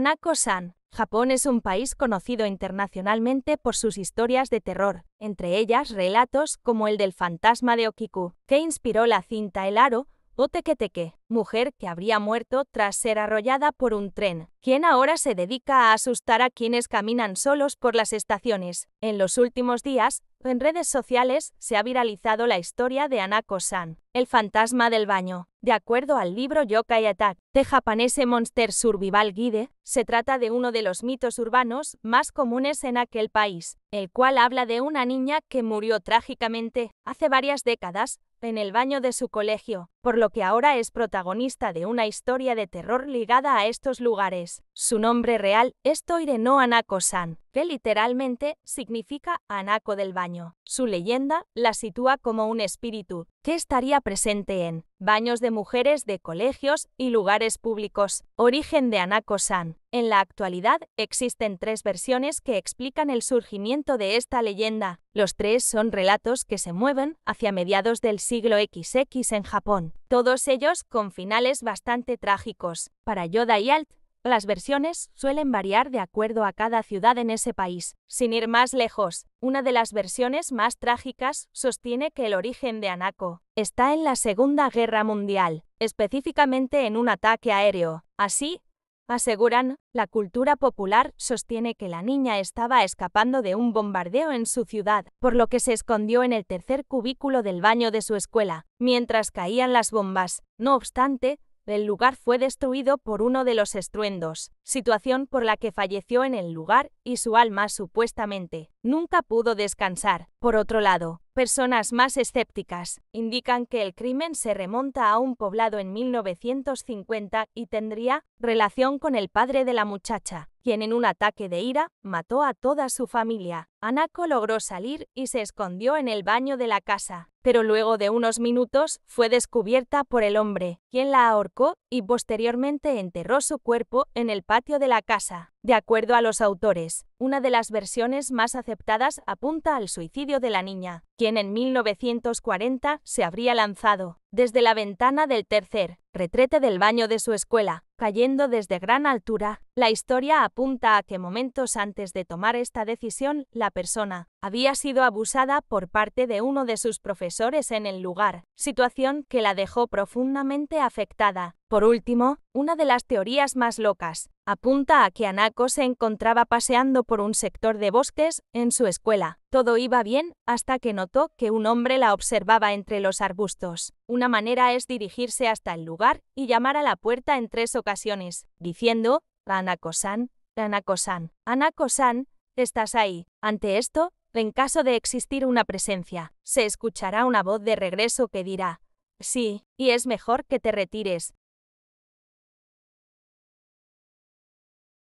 Hanako-san, Japón es un país conocido internacionalmente por sus historias de terror, entre ellas relatos como el del fantasma de Okiku, que inspiró la cinta El Aro, o mujer que habría muerto tras ser arrollada por un tren, quien ahora se dedica a asustar a quienes caminan solos por las estaciones. En los últimos días, en redes sociales se ha viralizado la historia de Anako San, el fantasma del baño. De acuerdo al libro Yokai Attack, de japanese Monster Survival Guide, se trata de uno de los mitos urbanos más comunes en aquel país, el cual habla de una niña que murió trágicamente hace varias décadas en el baño de su colegio, por lo que ahora es protagonista de una historia de terror ligada a estos lugares. Su nombre real es Toire no anako que literalmente significa anaco del baño. Su leyenda la sitúa como un espíritu que estaría presente en baños de mujeres de colegios y lugares públicos. Origen de anako san En la actualidad existen tres versiones que explican el surgimiento de esta leyenda. Los tres son relatos que se mueven hacia mediados del siglo XX en Japón, todos ellos con finales bastante trágicos. Para Yoda y Alt, las versiones suelen variar de acuerdo a cada ciudad en ese país. Sin ir más lejos, una de las versiones más trágicas sostiene que el origen de Anaco está en la Segunda Guerra Mundial, específicamente en un ataque aéreo. Así, aseguran, la cultura popular sostiene que la niña estaba escapando de un bombardeo en su ciudad, por lo que se escondió en el tercer cubículo del baño de su escuela, mientras caían las bombas. No obstante, el lugar fue destruido por uno de los estruendos, situación por la que falleció en el lugar y su alma supuestamente nunca pudo descansar. Por otro lado, personas más escépticas indican que el crimen se remonta a un poblado en 1950 y tendría relación con el padre de la muchacha, quien en un ataque de ira mató a toda su familia. Anako logró salir y se escondió en el baño de la casa, pero luego de unos minutos fue descubierta por el hombre, quien la ahorcó y posteriormente enterró su cuerpo en el patio de la casa. De acuerdo a los autores, una de las versiones más aceptadas apunta al suicidio de la niña, quien en 1940 se habría lanzado, desde la ventana del tercer retrete del baño de su escuela, cayendo desde gran altura, la historia apunta a que momentos antes de tomar esta decisión, la persona había sido abusada por parte de uno de sus profesores en el lugar, situación que la dejó profundamente afectada. Por último, una de las teorías más locas, apunta a que Anako se encontraba paseando por un sector de bosques en su escuela, todo iba bien, hasta que notó que un hombre la observaba entre los arbustos. Una manera es dirigirse hasta el lugar y llamar a la puerta en tres ocasiones, diciendo, Anakosan, Anakosan, anakosan estás ahí. Ante esto, en caso de existir una presencia, se escuchará una voz de regreso que dirá, sí, y es mejor que te retires,